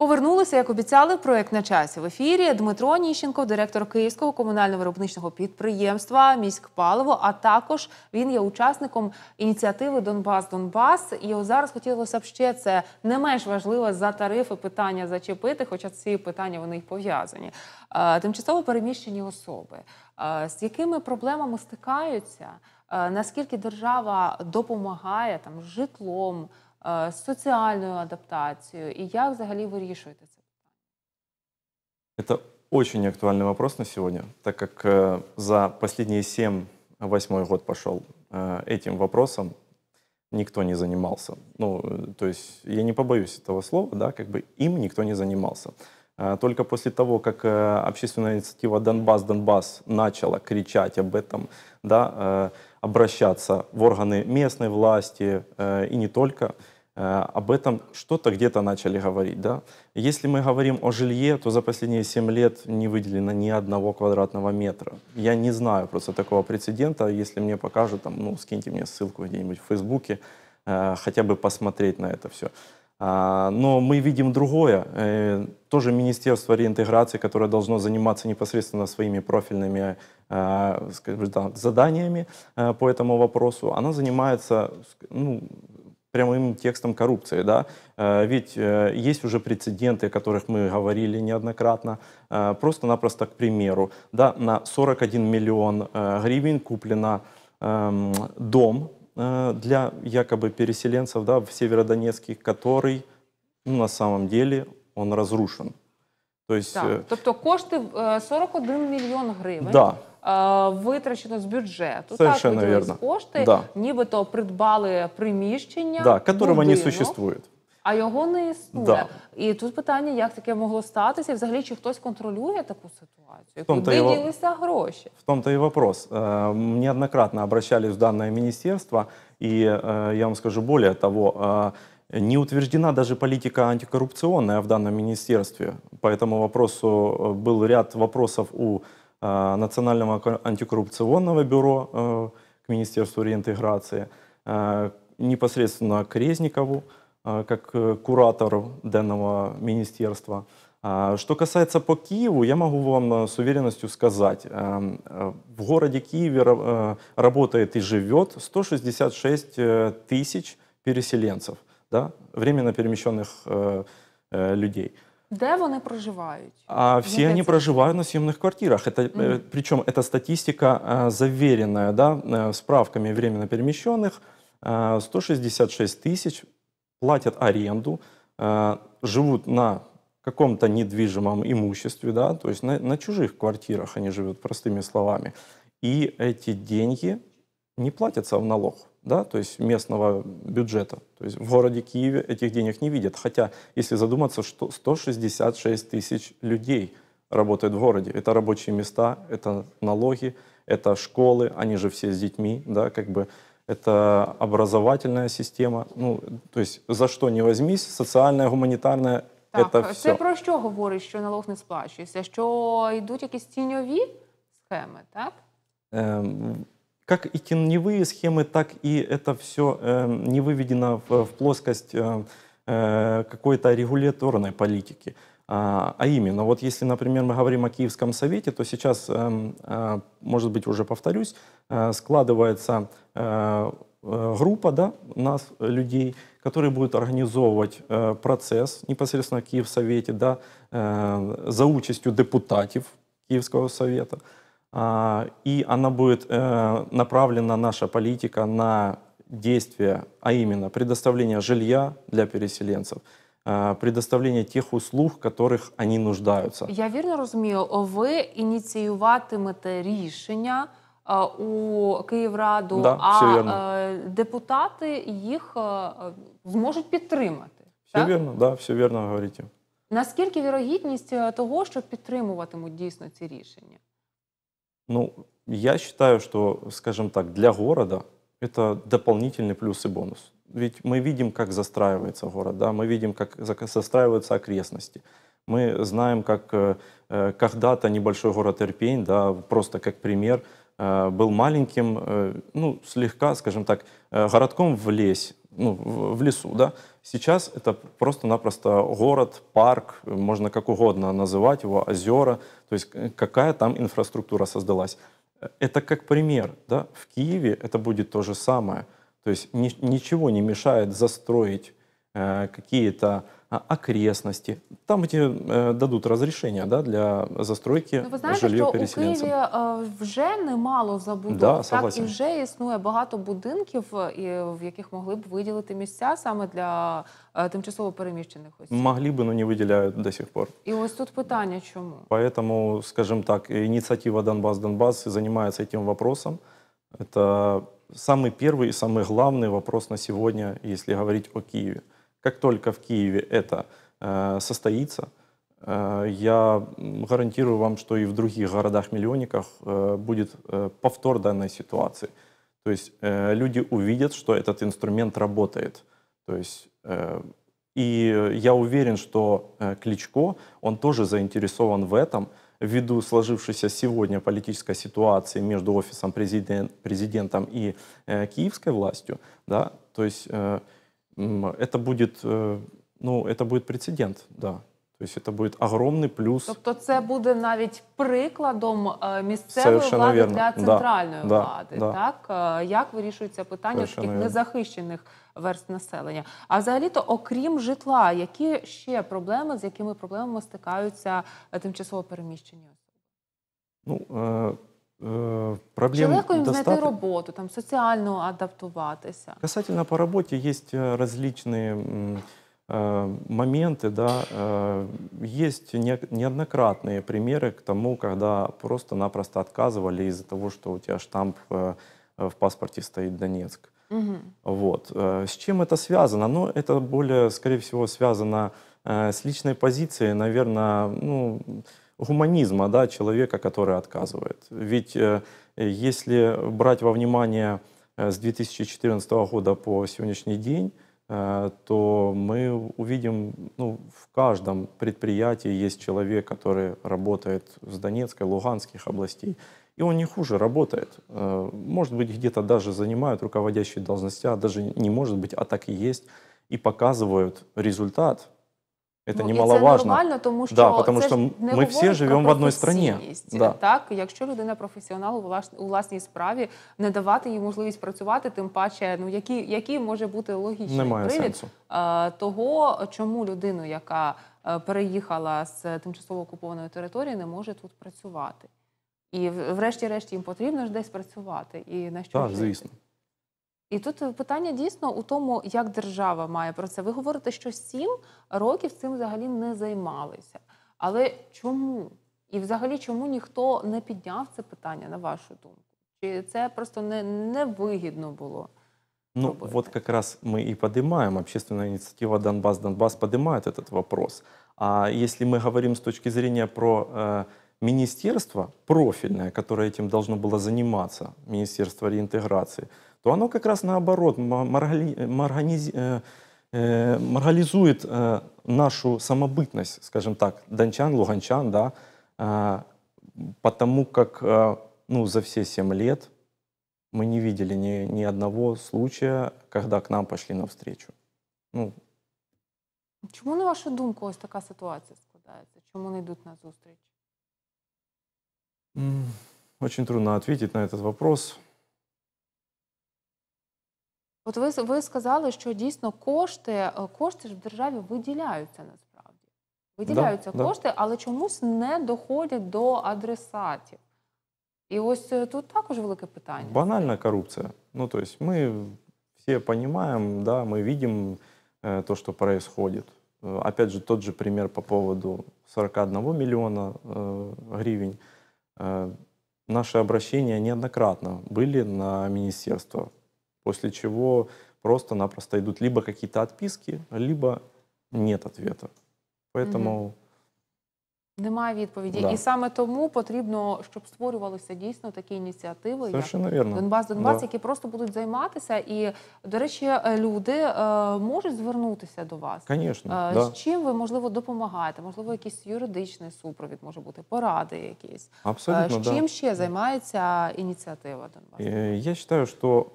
Повернулися, як обіцяли, проект на часі в ефірі. Дмитро Ніщенко, директор Київського комунально-виробничного підприємства Міськпаливо. А також він є учасником ініціативи Донбас Донбас. І зараз хотілося б ще це не менш важливе за тарифи питання зачепити, хоча ці питання вони й пов'язані. Е, тимчасово переміщені особи е, з якими проблемами стикаються, е, наскільки держава допомагає там житлом. социальную адаптацию и как як взагалі вирішуєте це питання? Это очень актуальный вопрос на сегодня, так как за последние 7-8 год пошел этим вопросом никто не занимался. Ну, то есть я не побоюсь этого слова, да, как бы им никто не занимался. Только после того, как общественная инициатива «Донбасс, Донбасс» начала кричать об этом, да, обращаться в органы местной власти и не только, Э, об этом что-то где-то начали говорить. Да? Если мы говорим о жилье, то за последние 7 лет не выделено ни одного квадратного метра. Я не знаю просто такого прецедента. Если мне покажут, там, ну, скиньте мне ссылку где-нибудь в Фейсбуке, э, хотя бы посмотреть на это все. А, но мы видим другое. Э, тоже Министерство реинтеграции, которое должно заниматься непосредственно своими профильными скажем, да, заданиями по этому вопросу, оно занимается ну, прямым текстом коррупции. Да? Э, ведь э, есть уже прецеденты, о которых мы говорили неоднократно. Э, просто-напросто, к примеру, да, на 41 миллион гривен куплено эм, дом для якобы переселенцев да, в Северодонецке, который ну, на самом деле он разрушен. То есть, так. Тобто кошти е, 41 мільйон гривень. Да. Е, витрачено з бюджету. Совершенно так, верно. кошти, да. нібито придбали приміщення, да, которого не существует. А його не існує. Да. І тут питання, як таке могло статися, і взагалі чи хтось контролює таку ситуацію? В Куди его... ділися гроші? В тому-то і вопрос. Е, неоднократно обращались в дане міністерство, і е, я вам скажу более того, не утверждена даже політика антикорупційна в даному міністерстві, По этому вопросу э, був ряд вопросов у Э, Национального антикоррупционного бюро э, к Министерству реинтеграции, э, непосредственно к Резникову, как куратору данного министерства. Что касается по Киеву, я могу вам с уверенностью сказать, в городе Киеве работает и живет 166 тысяч переселенцев, да, временно перемещенных людей – Де они проживают? А все они проживают на съемных квартирах. Это, mm -hmm. Причем эта статистика заверенная да, справками временно перемещенных. 166 тысяч платят аренду, живут на каком-то недвижимом имуществе, да, то есть на, на чужих квартирах они живут, простыми словами. И эти деньги не платятся в налог да, то есть местного бюджета. То есть в городе Киеве этих денег не видят. Хотя, если задуматься, что 166 тысяч людей работают в городе. Это рабочие места, это налоги, это школы, они же все с детьми, да, как бы это образовательная система. Ну, то есть за что не возьмись, социальная, гуманитарная, так, это а все. Ты про что говоришь, что налог не сплачивается, что идут какие-то тіньові схемы, так? Ем, как и теневые схемы, так и это все э, не выведено в, в плоскость э, э, какой-то регуляторной политики. А, а именно, вот если, например, мы говорим о Киевском совете, то сейчас, э, э может быть, уже повторюсь, э, складывается э, э, группа да, нас, людей, которые будут организовывать э, процесс непосредственно в Киевсовете, да, э, за участью депутатов Киевского совета – И она будет э, направлена, наша политика, на действия, а именно предоставление жилья для переселенцев, э, Предоставлення тих услуг, которых они нуждаються, я вірно розумію. Ви ініціюватимете рішення э, у Київраду, да, а депутати їх зможуть підтримати. Все так? вірно, да, все вірно говорите. Наскільки вірогідність того, що підтримуватимуть дійсно ці рішення? Ну, я считаю, что, скажем так, для города это дополнительный плюс и бонус. Ведь мы видим, как застраивается город, да, мы видим, как застраиваются окрестности. Мы знаем, как э, э, когда-то небольшой город Ирпень, да, просто как пример, э, был маленьким, э, ну, слегка, скажем так, э, городком в лесь, ну, в лесу, да. Сейчас это просто-напросто город, парк, можно как угодно называть его, озера, то есть э, какая там инфраструктура создалась. Э, это как пример, да, в Киеве это будет то же самое, то есть ни, ничего не мешает застроить э, какие-то окрестности. Там эти э, дадут разрешение да, для застройки ну, ви знаєте, жилья що У Києві е, вже немало забудов, Да, так, і вже існує багато будинків, е, в яких могли б виділити місця саме для е, тимчасово переміщених осіб. Могли бы, но не виділяють до сих пор. І ось тут питання, чому? Поэтому, скажем так, ініціатива Донбас Донбас займається этим вопросом. Это самый первый и самый главный вопрос на сегодня, если говорить о Киеве. Как только в Киеве это э, состоится, э, я гарантирую вам, что и в других городах-миллионниках э, будет повтор данной ситуации. То есть люди увидят, что этот инструмент работает. То есть и я уверен, что Кличко, он тоже заинтересован в этом, ввиду сложившейся сегодня политической ситуации между офисом президент, президентом и э, киевской властью, да, то есть э, это будет, э, ну, это будет прецедент, да. Тобто це буде огромний плюс. Тобто це буде навіть прикладом е, місцевої Совершенно влади верно. для центральної да, влади, да, так? Е, як вирішується питання Совершенно таких незахищених верст населення? А взагалі-то, окрім житла, які ще проблеми, з якими проблемами стикаються е, тимчасово переміщені особи? Ну, Э, проблем Чи легко їм достаток. знайти роботу, там, соціально адаптироваться. Касательно по работе есть э, различные э, моменты, да, есть неоднократные примеры к тому, когда просто-напросто отказывали из-за того, что у тебя штамп в паспорте стоит Донецк. Угу. Вот. С чем это связано? Ну, это более, скорее всего, связано с личной позицией, наверное, ну, гуманизма да, человека, который отказывает. Ведь э, если брать во внимание э, с 2014 года по сегодняшний день, э, то мы увидим, ну, в каждом предприятии есть человек, который работает с Донецкой, Луганских областей, и он не хуже работает. Может быть, где-то даже занимают руководящие должности, а даже не может быть, а так и есть, и показывают результат, Это ну, немаловажно. це нормально, тому що да, тому це що не ми всі живемо в одній страні. Да. Так, якщо людина професіонал у власній справі, не давати їй можливість працювати, тим паче, ну які які може бути логічний Немає привід сенсу. того, чому людину, яка е, переїхала з тимчасово окупованої території, не може тут працювати. І, врешті-решт, їм потрібно ж десь працювати і на що так, жити. звісно. І тут питання дійсно у тому, як держава має про це. Ви говорите, що сім років цим взагалі не займалися. Але чому? І взагалі, чому ніхто не підняв це питання, на вашу думку? Чи це просто не невигідно було? Ну, работать. вот как раз мы и поднимаем, общественная Донбас, «Донбасс, Донбасс» поднимает этот А если мы говорим с точки зрения про э, министерство профильное, которое этим должно было заниматься, Министерство реинтеграции – то оно как раз наоборот маргали, э, э, э, нашу самобытность, скажем так, дончан, луганчан, да, потому как ну, за все семь лет мы не видели ни, ни одного случая, когда к нам пошли навстречу. Ну, Чому, на вашу думку, ось такая ситуация складається? Чому не идут на зустріч? Очень трудно ответить на этот вопрос. От ви ви сказали, що дійсно кошти э, кошти ж в державі виділяються насправді. Виділяються да, кошти, да. але чомусь не доходять до адресатів. І ось тут також велике питання. Банальна коррупция. Ну, то есть мы все понимаем, да, мы видим э, то, что происходит. Опять же, тот же пример по поводу 41 миллиона э, гривен. Э, наши обращения неоднократно были на министерство после чего просто-напросто идут либо какие-то отписки, либо нет ответа. Поэтому... Угу. Немає відповіді, да. і саме тому потрібно, щоб створювалися дійсно такі ініціативи, Совершенно як Донбас, Донбас, да. які просто будуть займатися. І до речі, е, люди е, можуть звернутися до вас. Звісно. Е, да. з чим ви можливо допомагаєте? Можливо, якийсь юридичний супровід може бути поради, якісь абсолютно е, з чим да. ще займається ініціатива Донбас. Е, я вважаю, що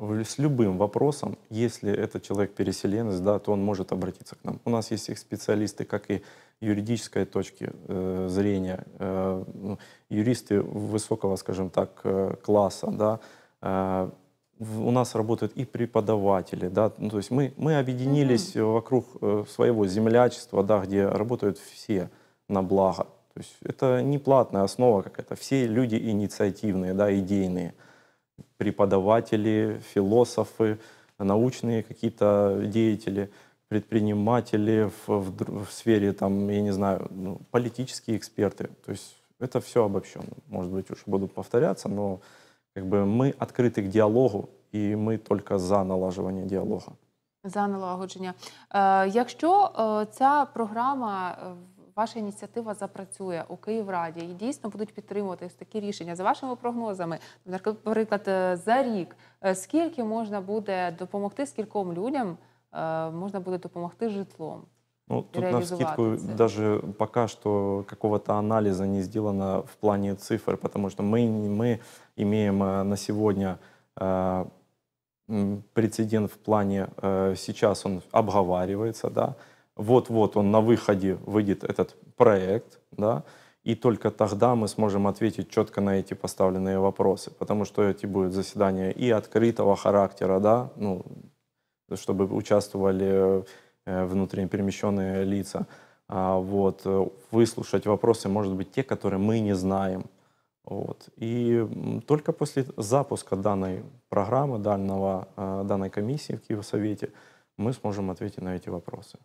с любым вопросом, если этот человек переселенец, да, то он может обратиться к нам. У нас есть их специалисты, как и юридической точки э, зрения, э, ну, юристы высокого, скажем так, э, класса, да, э, у нас работают и преподаватели, да, ну, то есть мы, мы объединились mm-hmm. вокруг э, своего землячества, да, где работают все на благо. То есть это не платная основа какая-то, все люди инициативные, да, идейные. mm преподаватели, философы, научные какие-то деятели, предприниматели в, в, в сфере, там, я не знаю, ну, политические эксперты. То есть это все обобщенно. Может быть, уж будут повторяться, но как бы мы открыты к диалогу, и мы только за налаживание диалога. За налагодження, якщо ця програма ваша ініціатива запрацює у Київраді і дійсно будуть підтримувати такі рішення за вашими прогнозами, наприклад, е, за рік е, скільки можна буде допомогти, скільком людям е, можна буде допомогти житлом? Ну, тут на вскидку даже пока что какого-то анализа не сделано в плане цифр, потому что мы, мы имеем э, на сегодня э, прецедент в плане, э, сейчас он обговаривается, да, вот-вот он на выходе выйдет этот проект, да, и только тогда мы сможем ответить четко на эти поставленные вопросы, потому что эти будут заседания и открытого характера, да, ну, чтобы участвовали э, внутренне перемещенные лица, а, вот, э, выслушать вопросы, может быть, те, которые мы не знаем, вот. И только после запуска данной программы, данного, э, данной комиссии в Киевсовете мы сможем ответить на эти вопросы.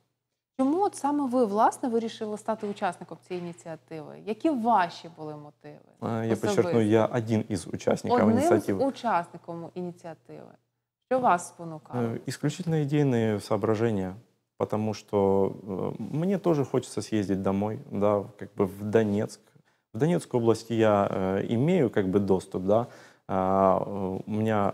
Чому от саме ви власне вирішили стати учасником цієї ініціативи? Які ваші були мотиви? Я Особисто? подчеркну, я один із учасників Одним ініціативи. Одним участником инициативы. Что вас спонукало? Исключительно идейные соображения, потому что э, мне тоже хочется съездить домой, да, как бы в Донецк. В Донецкой области я э, имею как бы доступ, да, а, э, у меня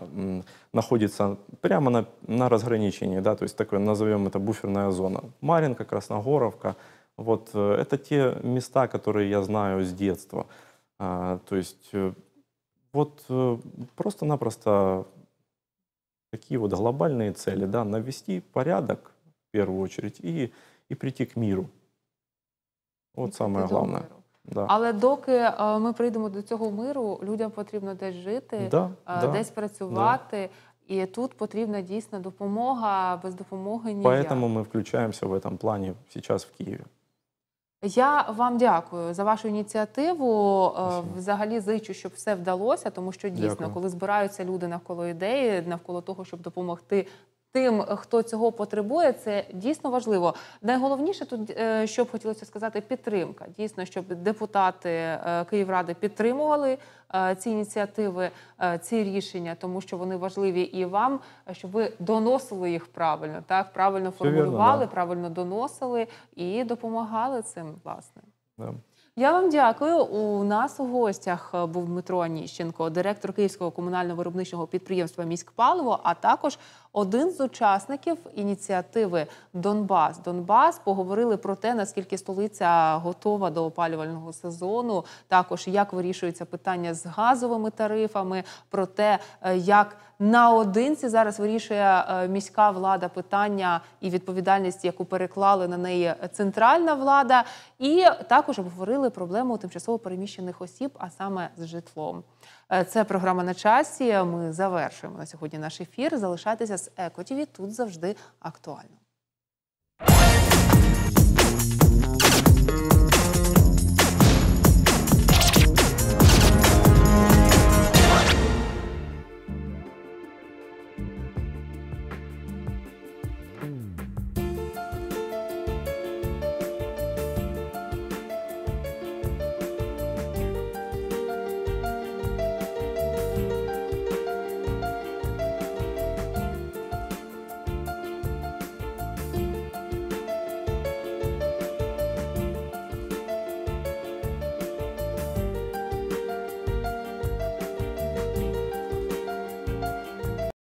находится прямо на, на разграничении, да, то есть такое, назовем это буферная зона. Маринка, Красногоровка, вот э, это те места, которые я знаю с детства. А, то есть э, вот просто-напросто такие вот глобальные цели, да, навести порядок в первую очередь и, и прийти к миру. Вот и самое главное. Миру. Да. Але доки е, ми прийдемо до цього миру, людям потрібно десь жити, да, е, десь да, працювати. І тут потрібна дійсна допомога, без допомоги ні. Поэтому ми включаємося в этом плані зараз в Києві. Я вам дякую за вашу ініціативу. Е, Спасибо. Взагалі зичу, щоб все вдалося, тому що дійсно, дякую. коли збираються люди навколо ідеї, навколо того, щоб допомогти тим, хто цього потребує, це дійсно важливо. Найголовніше тут, е, що б хотілося сказати, підтримка. Дійсно, щоб депутати е, Київради підтримували е, ці ініціативи, ці рішення, тому що вони важливі і вам, щоб ви доносили їх правильно, так правильно формулювали, правильно доносили і допомагали цим, власне. Я вам дякую. У нас у гостях е, був Дмитро Аніщенко, директор Київського комунально-виробничого підприємства Міськпаливо, а також один з учасників ініціативи Донбас. Донбас поговорили про те, наскільки столиця готова до опалювального сезону, також як вирішуються питання з газовими тарифами, про те, е, як наодинці зараз вирішує е, міська влада питання і відповідальність, яку переклали на неї центральна влада, і також обговорили проблему тимчасово переміщених осіб, а саме з житлом. Е, це програма на часі. Ми завершуємо на сьогодні наш ефір. Залишайтеся з еко Тут завжди актуально.